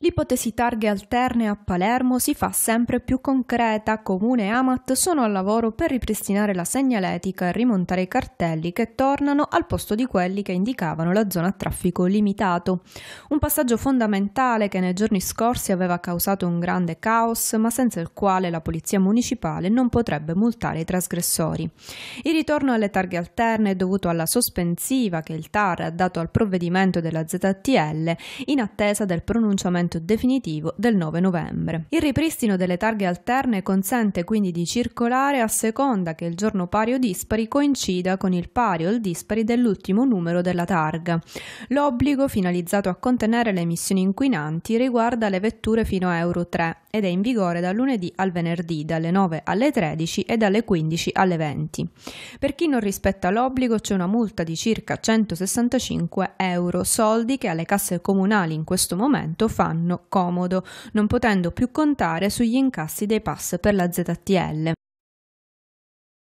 L'ipotesi targhe alterne a Palermo si fa sempre più concreta. Comune e Amat sono al lavoro per ripristinare la segnaletica e rimontare i cartelli che tornano al posto di quelli che indicavano la zona a traffico limitato. Un passaggio fondamentale che nei giorni scorsi aveva causato un grande caos, ma senza il quale la polizia municipale non potrebbe multare i trasgressori. Il ritorno alle targhe alterne è dovuto alla sospensiva che il TAR ha dato al provvedimento della ZTL in attesa del pronunciamento provvedimento definitivo del 9 novembre. Il ripristino delle targhe alterne consente quindi di circolare a seconda che il giorno pari o dispari coincida con il pari o il dispari dell'ultimo numero della targa. L'obbligo finalizzato a contenere le emissioni inquinanti riguarda le vetture fino a Euro 3 ed è in vigore da lunedì al venerdì dalle 9 alle 13 e dalle 15 alle 20. Per chi non rispetta l'obbligo c'è una multa di circa 165 euro, soldi che alle casse comunali in questo momento fanno anno comodo, non potendo più contare sugli incassi dei pass per la ZTL.